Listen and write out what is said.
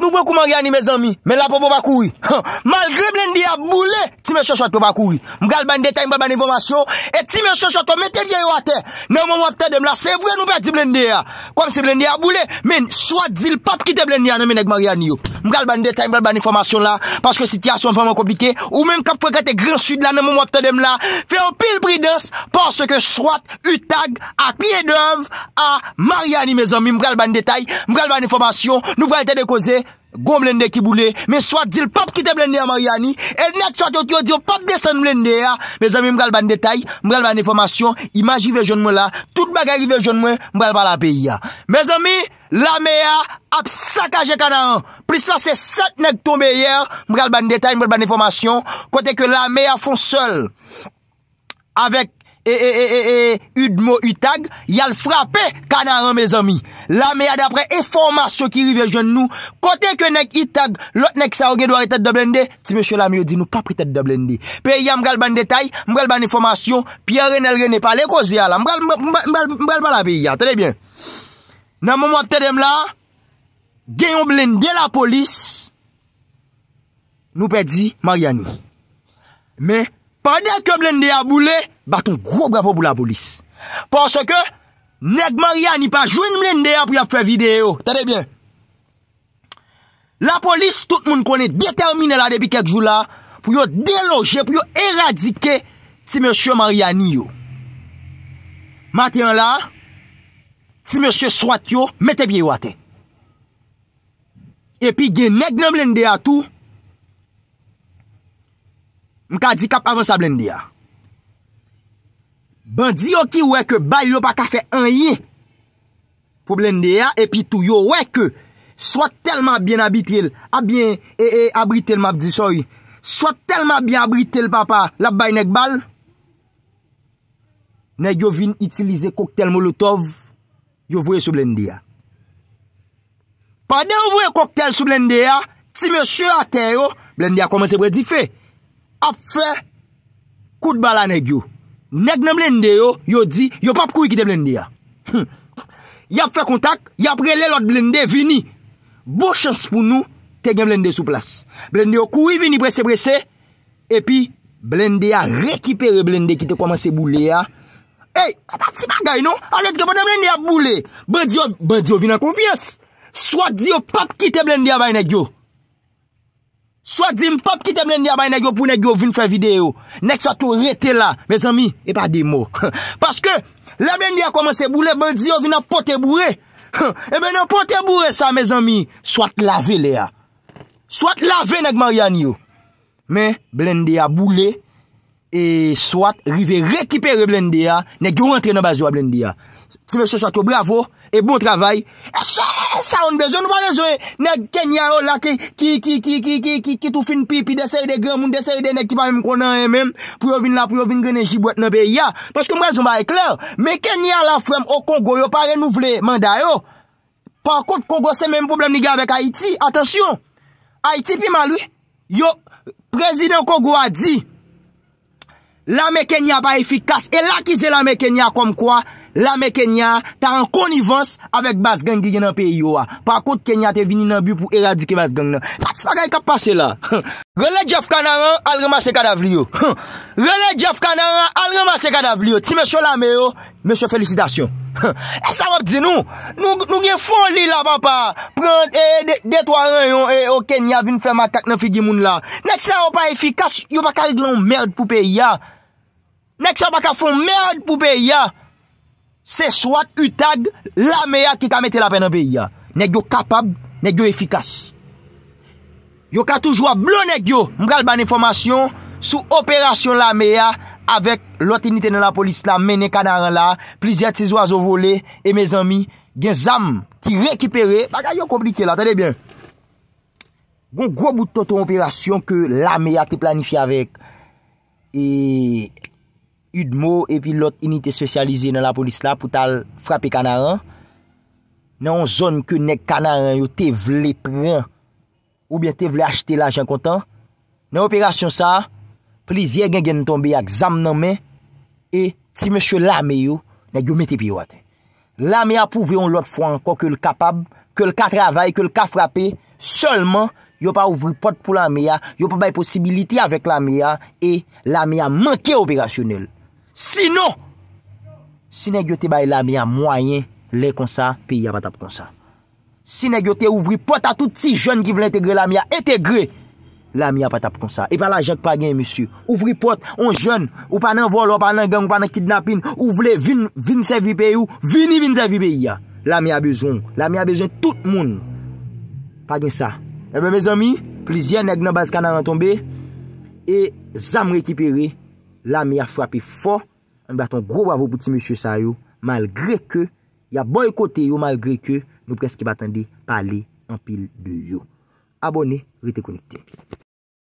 Nou bwe kou Mariani me zanmi Men la pou bwa koui Malgre blendi ya boule Ti men shoswato bwa koui Mgal bandeta yon bwa bwa nivonasyon E ti men shoswato Mwen te vye yon ate Nou mwen wapte dem la Se vwe nou bwe ti blendi ya Koum si blendi ya boule Men swadzil pap ki te blendi ya Nan men ek Mariani yo mre al ban detay, mre al ban informasyon la, paske sityasyon faman komplike, ou menm kap fwe kate gril sud la, nan mwen wap tade mla, feyo pil prides, paske swat utag, a piye dev, a Mariani, mre al ban detay, mre al ban informasyon, nou vwale te dekoze, goun blende ki boule, men swat dil pap ki te blende a Mariani, et nek swat yo diyo pap de san blende ya, mre al ban detay, mre al ban informasyon, imajive joun mwen la, tout bagayive joun mwen, mre al ban la peyi ya. Mezomi, la mea, Plis pa se set nek ton beyer, mre al ban detay, mre al ban informasyon, kote ke la me a fon sol, avek, e, e, e, e, e, ud mo utag, yal frape kanan an me zami. La me a dapre informasyon ki rive jen nou, kote ke nek itag, lot nek sa ou gen doare tet doblende, ti me chou la mi ou di nou papri tet doblende. Pe ya mre al ban detay, mre al ban informasyon, pi a re nel re ne pa le kozya la, mre al ban la pe ya, te de bien. Nan mou mou apte dem la, genyon blende la polis, nou pe di Mariani. Me, panden ke blende a boule, baton gro bravo bou la polis. Pase ke, nek Mariani pa jwen blende a pou yap fe video. Tade bien. La polis, tout moun konen determine la debi kek jou la, pou yo deloje, pou yo eradike, ti monsye Mariani yo. Maten la, ti monsye swat yo, mette biye yo aten. epi gen nek nan blende a tou, mka dikap avonsa blende a. Bandi yo ki weke bay lopak afe an ye, pou blende a, epi tou yo weke, swat telman bien abitil, abien e, e abrite l map di soy, swat telman bien abrite l papa, la bay nek bal, ne yo vin itilize koktel molotov, yo vwe sou blende a. Padè ou vwe koktel sou blendè ya, ti mè chè atè yo, blendè ya komanse bre di fè. Ap fè, kout bala neg yo. Neg nan blendè yo, yo di, yo pap koui ki te blendè ya. Yap fè kontak, yap re lè lot blendè, vini. Bo chans pou nou, te gen blendè sou plas. Blendè yo koui vini prese prese, epi, blendè ya rekipere blendè ki te komanse boule ya. Ey, ap ap si bagay nou, alè di gen blendè ya boule, bre di yo, bre di yo vina konfiyansi. Swat diyo pap kite blendi a bay negyo Swat diyo pap kite blendi a bay negyo pou negyo vin fè video Nèk swat ou rete la, mèz anmi, e pa dey mo Paske, la blendi a komanse boule, ben diyo vin apote boure E ben apote boure sa mèz anmi, swat lave le a Swat lave neg Marian yo Mè, blendi a boule, e swat rive rekipere blendi a Nèk yo rentre nan bazyo a blendi a Ti mè se chak yo bravo E bon travay E sa ou n bezon nou pa bezon Nè kenya yo la ki ki ki ki ki ki Ki tou fin pi pi deser de gen moun Deser de nek ki pa mè konan mè mèm Pou yo vin la pou yo vin gen e jibwet nè be ya Mè kenya la fwem o Kongo Yo pa renouvle manda yo Par kont Kongo se mèm problem ni gen mèk Haiti Atensyon Haiti pi malou Yo prezident Kongo a di La mè kenya pa efikas E la ki zè la mè kenya kom kwa La me Kenya, ta an konivans avèk Bas Gang genye nan peyi yo a. Par kout Kenya te vini nan bi pou eradike Bas Gang nan. Paps, pa gany kap pase la. Relè Jeff Kanaran, al remase kadavli yo. Relè Jeff Kanaran, al remase kadavli yo. Ti mè sholame yo, mè shol felicidasyon. E sa wap di nou? Nou gen foli la, papa. Prand, e, detwara yon, e, o Kenya vin fè makak nan figi moun la. Nèk sa wap pa efikas, yo pa karig lan mèrd pou peyi ya. Nèk sa wap pa fon mèrd pou peyi ya. Se swat utag la mea ki ka mette la pen an beya. Nèk yo kapab, nèk yo efikas. Yo ka toujwa blonèk yo. Mkal ban informasyon sou operasyon la mea avèk lotinite nan la polis la, mènen kanaran la, plizye tsezo azo vole, e mèz anmi gen zam ki rekipere. Bakay yo komplike la, tade bien. Gon gwo bout ton operasyon ke la mea te planifi avèk. E... Yudmo epi lot inite spesyalize nan la polis la pou tal frape kanaran. Nan zon ke nek kanaran yo te vle pren ou bien te vle achete l'ajan kontan. Nan operasyon sa, plizye gen gen tombe ak zam nan men. E ti monsye lame yo, nek yo met epi yo ate. Lame ya pouve yon lot fwa anko ke l'kapab, ke l'ka travay, ke l'ka frape. Solman, yo pa ouvl pot pou lame ya, yo pa bay posibilite avek lame ya. E lame ya manke operasyonel. Sinon, si ne gyo te baye la mi a mwayen, le konsa, pi ya patap konsa. Si ne gyo te ouvri pot a tout si joun ki vle integre la mi a, integre, la mi a patap konsa. E pa la joun ki pa gen yon monsu, ouvri pot, on joun, ou pa nan vol, ou pa nan gang, ou pa nan kidnapping, ouvre vin, vin se vi pe you, vini vin se vi pe ya. La mi a bezon, la mi a bezon tout moun. Pa gen sa. Ebe bezon mi, plizien nek nan baz kanan an tombe, e zam reki peri, La mi a fwapi fo, an baten grob avou pouti mèche sa yo, malgre ke, ya boykote yo malgre ke, nou preske baten de pale an pil de yo. Abone, rete konikte.